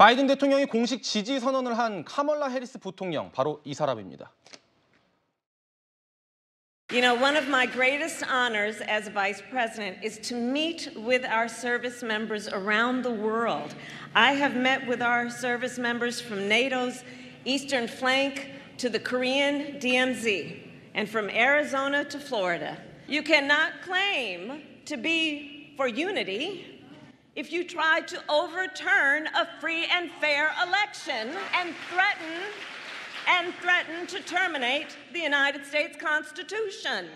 바이든 대통령이 공식 지지 선언을 한 카멀라 해리스 부통령 바로 이 사람입니다. You know, one of my greatest honors as a vice president is to meet with our service members around the world. I have met with our service members from NATO's eastern flank to the Korean DMZ and from Arizona to Florida. You cannot claim to be for unity if you try to overturn a free and fair election and threaten and threaten to terminate the United States Constitution.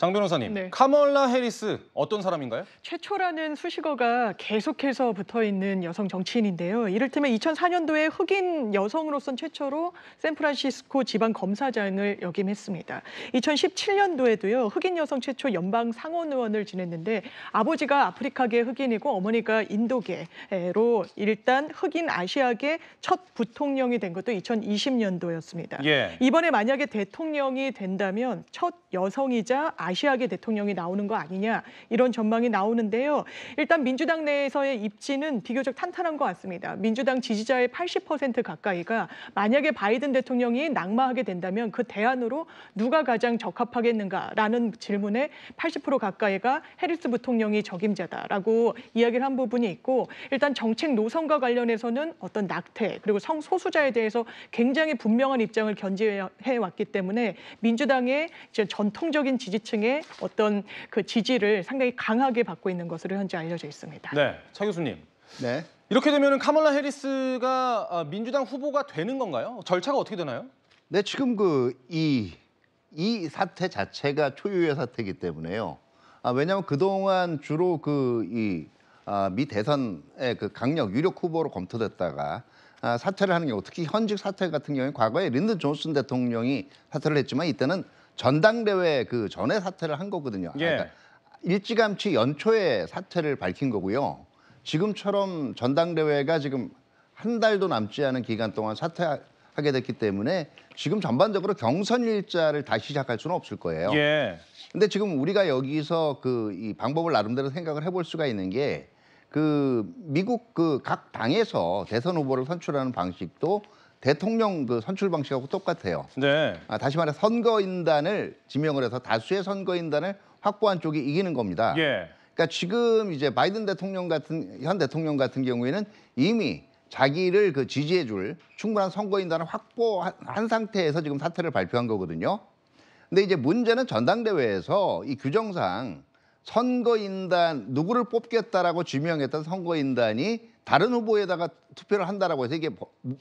장 변호사님, 네. 카멀라 해리스 어떤 사람인가요? 최초라는 수식어가 계속해서 붙어 있는 여성 정치인인데요. 이를테면 2004년도에 흑인 여성으로선 최초로 샌프란시스코 지방 검사장을 역임했습니다. 2017년도에도요, 흑인 여성 최초 연방 상원 의원을 지냈는데 아버지가 아프리카계 흑인이고 어머니가 인도계로 일단 흑인 아시아계 첫 부통령이 된 것도 2020년도였습니다. 예. 이번에 만약에 대통령이 된다면 첫 여성이자 아시아계 대통령이 나오는 거 아니냐 이런 전망이 나오는데요. 일단 민주당 내에서의 입지는 비교적 탄탄한 것 같습니다. 민주당 지지자의 80% 가까이가 만약에 바이든 대통령이 낙마하게 된다면 그 대안으로 누가 가장 적합하겠는가라는 질문에 80% 가까이가 해리스 부통령이 적임자다라고 이야기를 한 부분이 있고 일단 정책 노선과 관련해서는 어떤 낙태 그리고 성소수자에 대해서 굉장히 분명한 입장을 견지해 왔기 때문에 민주당의 전통적인 지지층 계층의 어떤 그 지지를 상당히 강하게 받고 있는 것으로 현재 알려져 있습니다. 네, 차 교수님. 네. 이렇게 되면 카멀라 해리스가 어, 민주당 후보가 되는 건가요? 절차가 어떻게 되나요? 네, 지금 그이이 이 사태 자체가 초유의 사태이기 때문에요. 아, 왜냐하면 그동안 주로 그이미 아, 대선의 그 강력 유력 후보로 검토됐다가 아, 사퇴를 하는 게 어떻게 현직 사퇴 같은 경우에 과거에 린든 존슨 대통령이 사퇴를 했지만 이때는 전당대회 그 전에 사퇴를 한 거거든요. 예. 그러니까 일찌감치 연초에 사퇴를 밝힌 거고요. 지금처럼 전당대회가 지금 한 달도 남지 않은 기간 동안 사퇴하게 됐기 때문에 지금 전반적으로 경선 일자를 다시 시작할 수는 없을 거예요. 예. 근데 지금 우리가 여기서 그 이 방법을 나름대로 생각을 해볼 수가 있는 게 그 미국 그 각 당에서 대선 후보를 선출하는 방식도 대통령 그 선출 방식하고 똑같아요. 네. 아, 다시 말해 선거인단을 지명을 해서 다수의 선거인단을 확보한 쪽이 이기는 겁니다. 예. 그러니까 지금 이제 바이든 대통령 같은 현 대통령 같은 경우에는 이미 자기를 그 지지해줄 충분한 선거인단을 확보한 상태에서 지금 사태를 발표한 거거든요. 근데 이제 문제는 전당대회에서 이 규정상 선거인단 누구를 뽑겠다라고 지명했던 선거인단이 다른 후보에다가 투표를 한다라고 해서 이게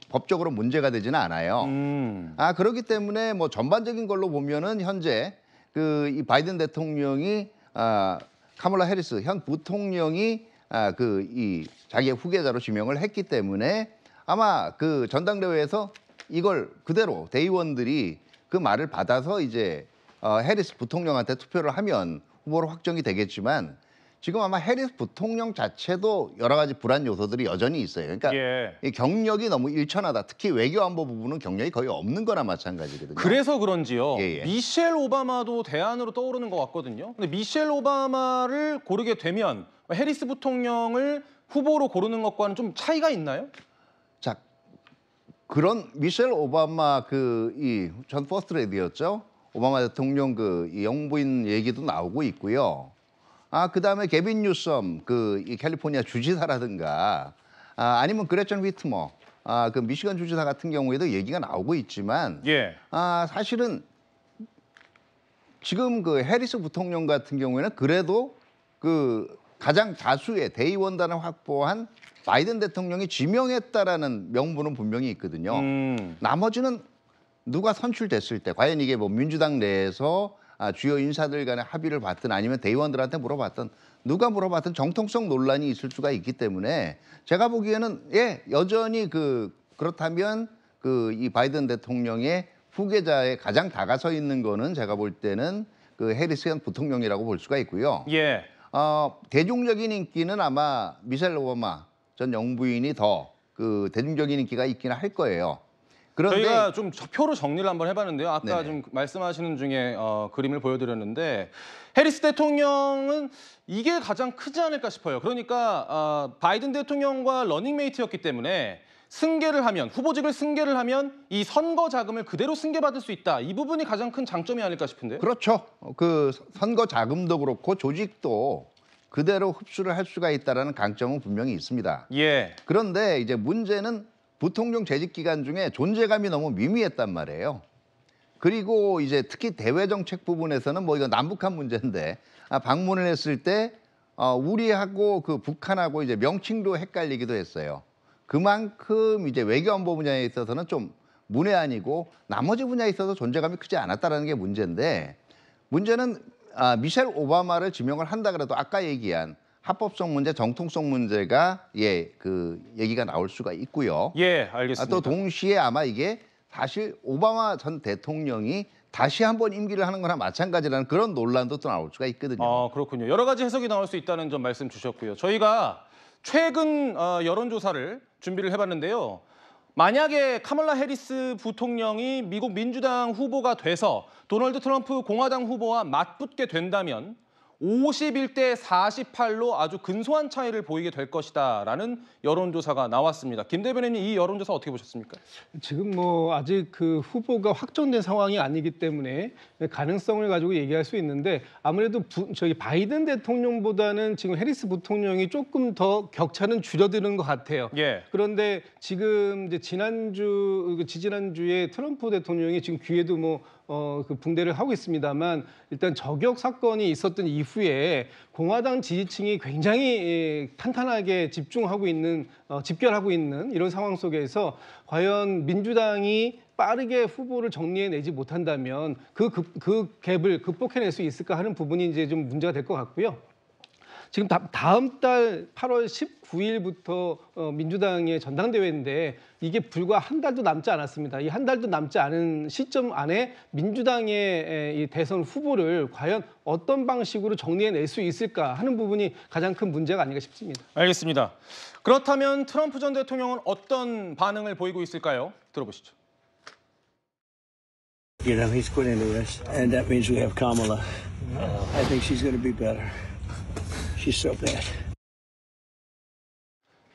법적으로 문제가 되지는 않아요. 음. 아 그렇기 때문에 뭐 전반적인 걸로 보면은 현재 그 이 바이든 대통령이 아 카멀라 해리스 현 부통령이 아그 이 자기의 후계자로 지명을 했기 때문에 아마 그 전당대회에서 이걸 그대로 대의원들이 그 말을 받아서 이제 어 해리스 부통령한테 투표를 하면 후보로 확정이 되겠지만 지금 아마 해리스 부통령 자체도 여러 가지 불안 요소들이 여전히 있어요. 그러니까 예. 이 경력이 너무 일천하다. 특히 외교안보 부분은 경력이 거의 없는 거나 마찬가지거든요. 그래서 그런지요. 예, 예. 미셸 오바마도 대안으로 떠오르는 것 같거든요. 근데 미셸 오바마를 고르게 되면 해리스 부통령을 후보로 고르는 것과는 좀 차이가 있나요? 자, 그런 미셸 오바마 그이전 퍼스트 레디였죠. 오바마 대통령 그 영부인 얘기도 나오고 있고요. 아, 그 다음에 개빈 뉴섬, 그, 이 캘리포니아 주지사라든가, 아, 아니면 그레첸 휘트머, 아, 그 미시간 주지사 같은 경우에도 얘기가 나오고 있지만, 예. 아, 사실은 지금 그 해리스 부통령 같은 경우에는 그래도 그 가장 다수의 대의원단을 확보한 바이든 대통령이 지명했다라는 명분은 분명히 있거든요. 음. 나머지는 누가 선출됐을 때 과연 이게 뭐 민주당 내에서 아, 주요 인사들 간의 합의를 봤든 아니면 대의원들한테 물어봤든 누가 물어봤든 정통성 논란이 있을 수가 있기 때문에 제가 보기에는 예 여전히 그 그렇다면 그 이 바이든 대통령의 후계자에 가장 다가서 있는 거는 제가 볼 때는 그 해리스현 부통령이라고 볼 수가 있고요. 예. 어, 대중적인 인기는 아마 미셸 오바마 전 영부인이 더 그 대중적인 인기가 있기는 할 거예요. 그런데 저희가 좀 표로 정리를 한번 해봤는데요. 아까 네좀 말씀하시는 중에 어, 그림을 보여드렸는데 해리스 대통령은 이게 가장 크지 않을까 싶어요. 그러니까 어, 바이든 대통령과 러닝메이트였기 때문에 승계를 하면 후보직을 승계를 하면 이 선거 자금을 그대로 승계받을 수 있다. 이 부분이 가장 큰 장점이 아닐까 싶은데요. 그렇죠. 그 선거 자금도 그렇고 조직도 그대로 흡수를 할 수가 있다라는 강점은 분명히 있습니다. 예. 그런데 이제 문제는 부통령 재직 기간 중에 존재감이 너무 미미했단 말이에요. 그리고 이제 특히 대외 정책 부분에서는 뭐 이거 남북한 문제인데 아, 방문을 했을 때 어, 우리하고 그 북한하고 이제 명칭도 헷갈리기도 했어요. 그만큼 이제 외교안보 분야에 있어서는 좀 문외한이고 나머지 분야에 있어서 존재감이 크지 않았다라는 게 문제인데 문제는 아, 미셸 오바마를 지명을 한다 그래도 아까 얘기한 합법성 문제, 정통성 문제가 예 그 얘기가 나올 수가 있고요. 예, 알겠습니다. 아, 또 동시에 아마 이게 사실 오바마 전 대통령이 다시 한번 임기를 하는 거나 마찬가지라는 그런 논란도 또 나올 수가 있거든요. 아, 그렇군요. 여러 가지 해석이 나올 수 있다는 점 말씀 주셨고요. 저희가 최근 어, 여론조사를 준비를 해봤는데요. 만약에 카멀라 해리스 부통령이 미국 민주당 후보가 돼서 도널드 트럼프 공화당 후보와 맞붙게 된다면 51대 48로 아주 근소한 차이를 보이게 될 것이다라는 여론조사가 나왔습니다. 김 대변인님 이 여론조사 어떻게 보셨습니까? 지금 뭐 아직 그 후보가 확정된 상황이 아니기 때문에 가능성을 가지고 얘기할 수 있는데 아무래도 부, 저기 바이든 대통령보다는 지금 해리스 부통령이 조금 더 격차는 줄어드는 것 같아요. 예. 그런데 지금 이제 지난주 그 지지난주에 트럼프 대통령이 지금 귀에도 뭐 어, 그 붕대를 하고 있습니다만 일단 저격 사건이 있었던 이후 이후에 공화당 지지층이 굉장히 예, 탄탄하게 집중하고 있는 어, 집결하고 있는 이런 상황 속에서 과연 민주당이 빠르게 후보를 정리해내지 못한다면 그, 그, 그 갭을 극복해낼 수 있을까 하는 부분이 이제 좀 문제가 될 것 같고요. 지금 다, 음달 8월 19일부터 어, 민주당의 전당대회인데 이게 불과 한 달도 남지 않았습니다. 이 한 달도 남지 않은 시점 안에 민주당의 이 대선 후보를 과연 어떤 방식으로 정리해낼 수 있을까 하는 부분이 가장 큰 문제가 아닌가 싶습니다. 알겠습니다. 그렇다면 트럼프 전 대통령은 어떤 반응을 보이고 있을까요? 들어보시죠. You know, he's quitting the race, and that means we have Kamala. I think she's going to be better. s o bad.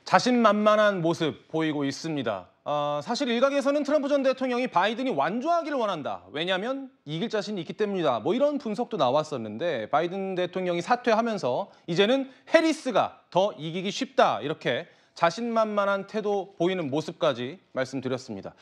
자신만만한 모습 보이고 있습니다. 어, 사실 일각에서는 트럼프 전 대통령이 바이든이 완주하기를 원한다. 왜냐하면 이길 자신이 있기 때문이다. 뭐 이런 분석도 나왔었는데 바이든 대통령이 사퇴하면서 이제는 해리스가 더 이기기 쉽다. 이렇게 자신만만한 태도 보이는 모습까지 말씀드렸습니다.